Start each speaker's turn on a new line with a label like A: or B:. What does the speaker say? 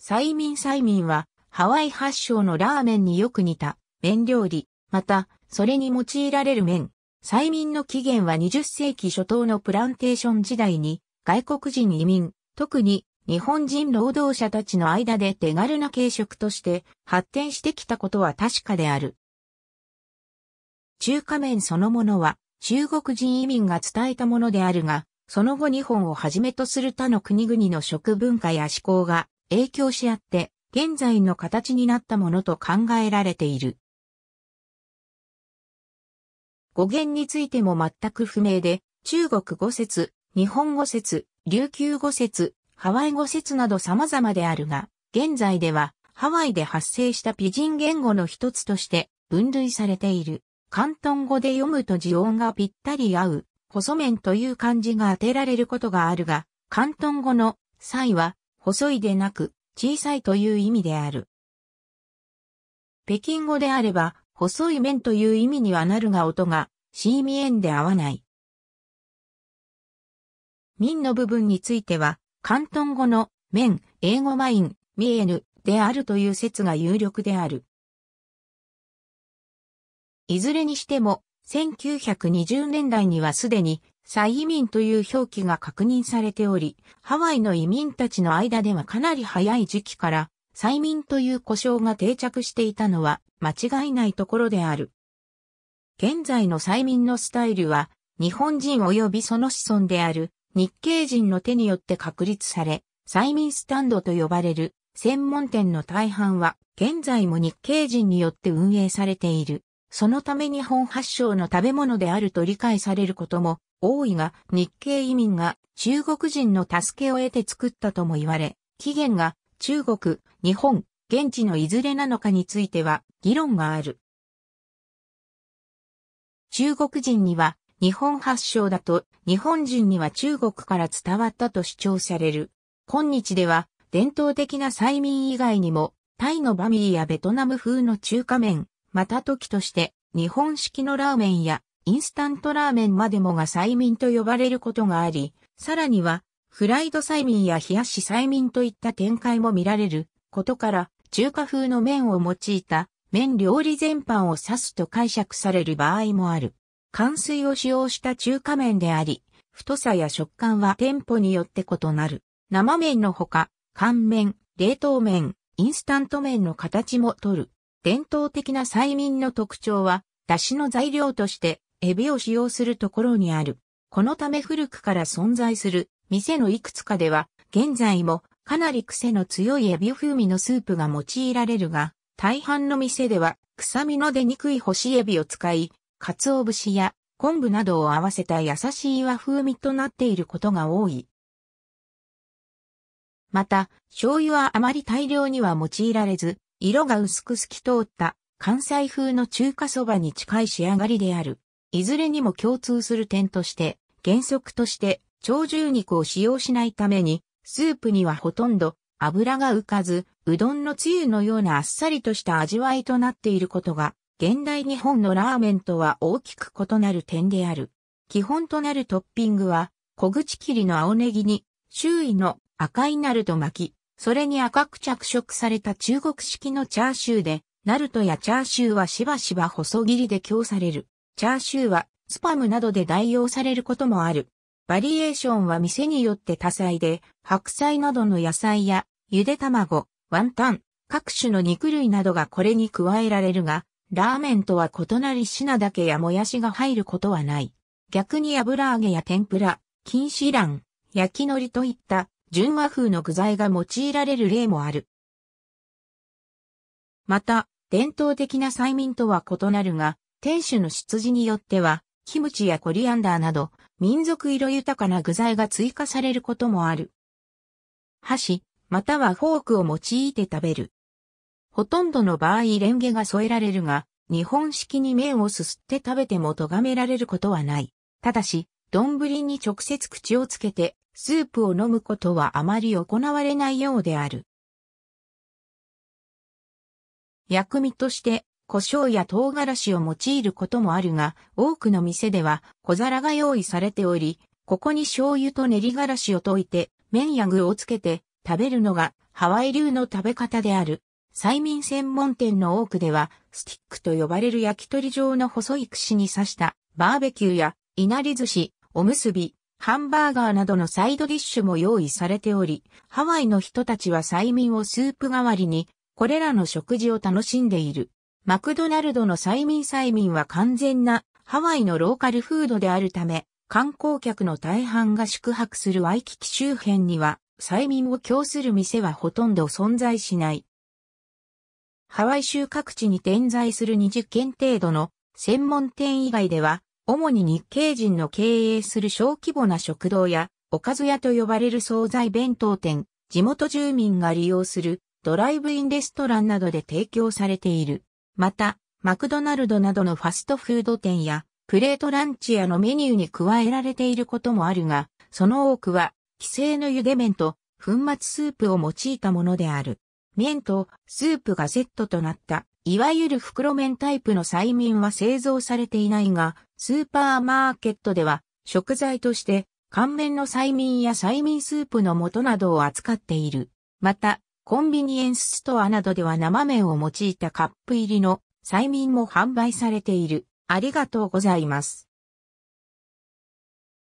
A: サイミンサイミンは、ハワイ発祥のラーメンによく似た麺料理、また、それに用いられる麺。サイミンの起源は20世紀初頭のプランテーション時代に、外国人移民、特に日本人労働者たちの間で手軽な軽食として発展してきたことは確かである。中華麺そのものは中国人移民が伝えたものであるが、その後日本をはじめとする他の国々の食文化や思考が影響し合って、現在の形になったものと考えられている。語源についても全く不明で、中国語説、日本語説、琉球語説、ハワイ語説など様々であるが、現在ではハワイで発生したピジン言語の一つとして分類されている。関東語で読むと字音がぴったり合う、細麺という漢字が当てられることがあるが、関東語の際は細いでなく、小さいという意味である。北京語であれば、細い面という意味にはなるが音が、シーミエンで合わない。民の部分については、関東語の面、英語マイン、ミエヌであるという説が有力である。いずれにしても、1920年代にはすでにサイ移民という表記が確認されており、ハワイの移民たちの間ではかなり早い時期から、サイ民という呼称が定着していたのは間違いないところである。現在の催眠のスタイルは、日本人及びその子孫である日系人の手によって確立され、催眠スタンドと呼ばれる専門店の大半は現在も日系人によって運営されている。そのため日本発祥の食べ物であると理解されることも王位が日系移民が中国人の助けを得て作ったとも言われ、起源が中国、日本、現地のいずれなのかについては議論がある。中国人には日本発祥だと日本人には中国から伝わったと主張される。今日では伝統的な催眠以外にもタイのバミリやベトナム風の中華麺、また時として日本式のラーメンやインスタントラーメンまでもが催眠と呼ばれることがあり、さらには、フライド催眠や冷やし催眠といった展開も見られることから、中華風の麺を用いた麺料理全般を指すと解釈される場合もある。乾水を使用した中華麺であり、太さや食感は店舗によって異なる。生麺のほか、乾麺、冷凍麺、インスタント麺の形も取る。伝統的な催眠の特徴は、出汁の材料として、エビを使用するところにある。このため古くから存在する店のいくつかでは、現在もかなり癖の強いエビ風味のスープが用いられるが、大半の店では臭みの出にくい干しエビを使い、鰹節や昆布などを合わせた優しい和風味となっていることが多い。また、醤油はあまり大量には用いられず、色が薄く透き通った関西風の中華そばに近い仕上がりである。いずれにも共通する点として、原則として鳥獣肉を使用しないために、スープにはほとんど油が浮かず、うどんのつゆのようなあっさりとした味わいとなっていることが、現代日本のラーメンとは大きく異なる点である。基本となるトッピングは、小口切りの青ネギに、周囲の赤いナルト巻き、それに赤く着色された中国式のチャーシューで、ナルトやチャーシューはしばしば細切りで供される。チャーシューはスパムなどで代用されることもある。バリエーションは店によって多彩で、白菜などの野菜や、ゆで卵、ワンタン、各種の肉類などがこれに加えられるが、ラーメンとは異なり品だけやもやしが入ることはない。逆に油揚げや天ぷら、錦糸卵、焼き海苔といった純和風の具材が用いられる例もある。また、伝統的な催眠とは異なるが、店主の出自によっては、キムチやコリアンダーなど、民族色豊かな具材が追加されることもある。箸、またはフォークを用いて食べる。ほとんどの場合レンゲが添えられるが、日本式に麺をすすって食べても咎められることはない。ただし、丼に直接口をつけて、スープを飲むことはあまり行われないようである。薬味として、胡椒や唐辛子を用いることもあるが、多くの店では小皿が用意されており、ここに醤油と練り辛子を溶いて、麺や具をつけて食べるのがハワイ流の食べ方である。催眠専門店の多くでは、スティックと呼ばれる焼き鳥状の細い串に刺したバーベキューや、稲荷寿司、おむすび、ハンバーガーなどのサイドディッシュも用意されており、ハワイの人たちは催眠をスープ代わりに、これらの食事を楽しんでいる。マクドナルドの催眠催眠は完全なハワイのローカルフードであるため、観光客の大半が宿泊するワイキキ周辺には、催眠を供する店はほとんど存在しない。ハワイ州各地に点在する20軒程度の専門店以外では、主に日系人の経営する小規模な食堂や、おかず屋と呼ばれる惣菜弁当店、地元住民が利用するドライブインレストランなどで提供されている。また、マクドナルドなどのファストフード店や、プレートランチやのメニューに加えられていることもあるが、その多くは、既製の茹で麺と粉末スープを用いたものである。麺とスープがセットとなった、いわゆる袋麺タイプの催眠は製造されていないが、スーパーマーケットでは、食材として、乾麺の催眠や催眠スープの素などを扱っている。また、コンビニエンスストアなどでは生麺を用いたカップ入りの催眠も販売されている。ありがとうございます。